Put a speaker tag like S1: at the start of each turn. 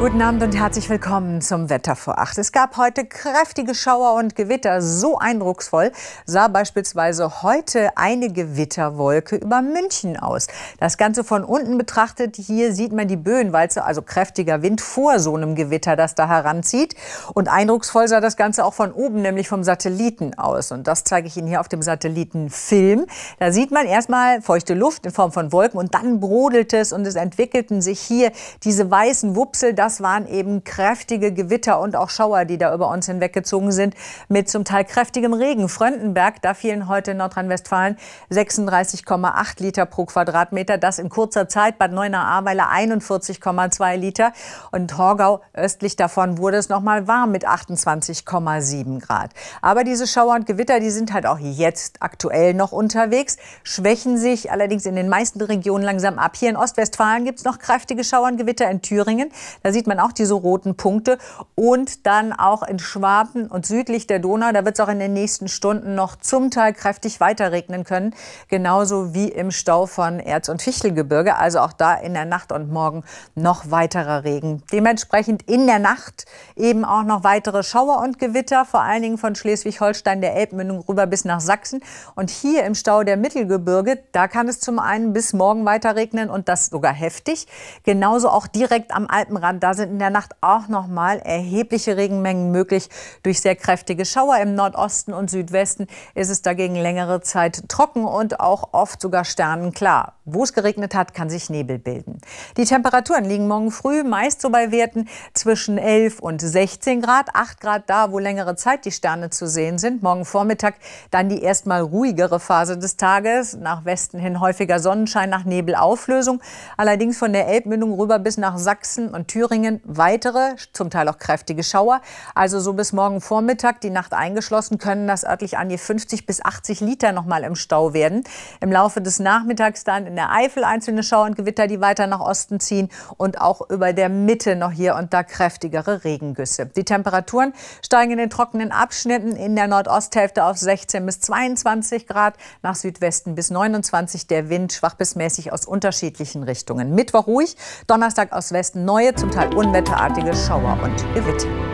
S1: Guten Abend und herzlich willkommen zum Wetter vor acht. Es gab heute kräftige Schauer und Gewitter, so eindrucksvoll sah beispielsweise heute eine Gewitterwolke über München aus. Das Ganze von unten betrachtet, hier sieht man die Böenwalze, also kräftiger Wind vor so einem Gewitter, das da heranzieht. Und eindrucksvoll sah das Ganze auch von oben, nämlich vom Satelliten aus. Und das zeige ich Ihnen hier auf dem Satellitenfilm. Da sieht man erstmal feuchte Luft in Form von Wolken und dann brodelt es und es entwickelten sich hier diese weißen Wupsel, das waren eben kräftige Gewitter und auch Schauer, die da über uns hinweggezogen sind, mit zum Teil kräftigem Regen. Fröndenberg, da fielen heute in Nordrhein-Westfalen 36,8 Liter pro Quadratmeter. Das in kurzer Zeit. bei neuner ahrweiler 41,2 Liter. Und Horgau, östlich davon, wurde es noch mal warm mit 28,7 Grad. Aber diese Schauer und Gewitter, die sind halt auch jetzt aktuell noch unterwegs, schwächen sich allerdings in den meisten Regionen langsam ab. Hier in Ostwestfalen gibt es noch kräftige Schauer und Gewitter in Thüringen. Da sieht man auch diese roten Punkte. Und dann auch in Schwaben und südlich der Donau, da wird es auch in den nächsten Stunden noch zum Teil kräftig weiterregnen können. Genauso wie im Stau von Erz- und Fichtelgebirge. Also auch da in der Nacht und morgen noch weiterer Regen. Dementsprechend in der Nacht eben auch noch weitere Schauer und Gewitter, vor allen Dingen von Schleswig-Holstein der Elbmündung rüber bis nach Sachsen. Und hier im Stau der Mittelgebirge, da kann es zum einen bis morgen weiter regnen und das sogar heftig. Genauso auch direkt am Alpenrand. Da sind in der Nacht auch noch mal erhebliche Regenmengen möglich. Durch sehr kräftige Schauer im Nordosten und Südwesten ist es dagegen längere Zeit trocken und auch oft sogar sternenklar. Wo es geregnet hat, kann sich Nebel bilden. Die Temperaturen liegen morgen früh meist so bei Werten zwischen 11 und 16 Grad, 8 Grad da, wo längere Zeit die Sterne zu sehen sind. Morgen Vormittag dann die erstmal ruhigere Phase des Tages, nach Westen hin häufiger Sonnenschein, nach Nebelauflösung. Allerdings von der Elbmündung rüber bis nach Sachsen und Thüringen weitere, zum Teil auch kräftige Schauer. Also so bis morgen Vormittag, die Nacht eingeschlossen, können das örtlich an die 50 bis 80 Liter noch mal im Stau werden. Im Laufe des Nachmittags dann in der Eifel einzelne Schauer und Gewitter, die weiter nach Osten ziehen und auch über der Mitte noch hier und da kräftigere Regengüsse. Die Temperaturen steigen in den trockenen Abschnitten in der Nordosthälfte auf 16 bis 22 Grad, nach Südwesten bis 29. Der Wind schwach bis mäßig aus unterschiedlichen Richtungen. Mittwoch ruhig, Donnerstag aus Westen neue, zum Teil unwetterartige Schauer und Gewitter.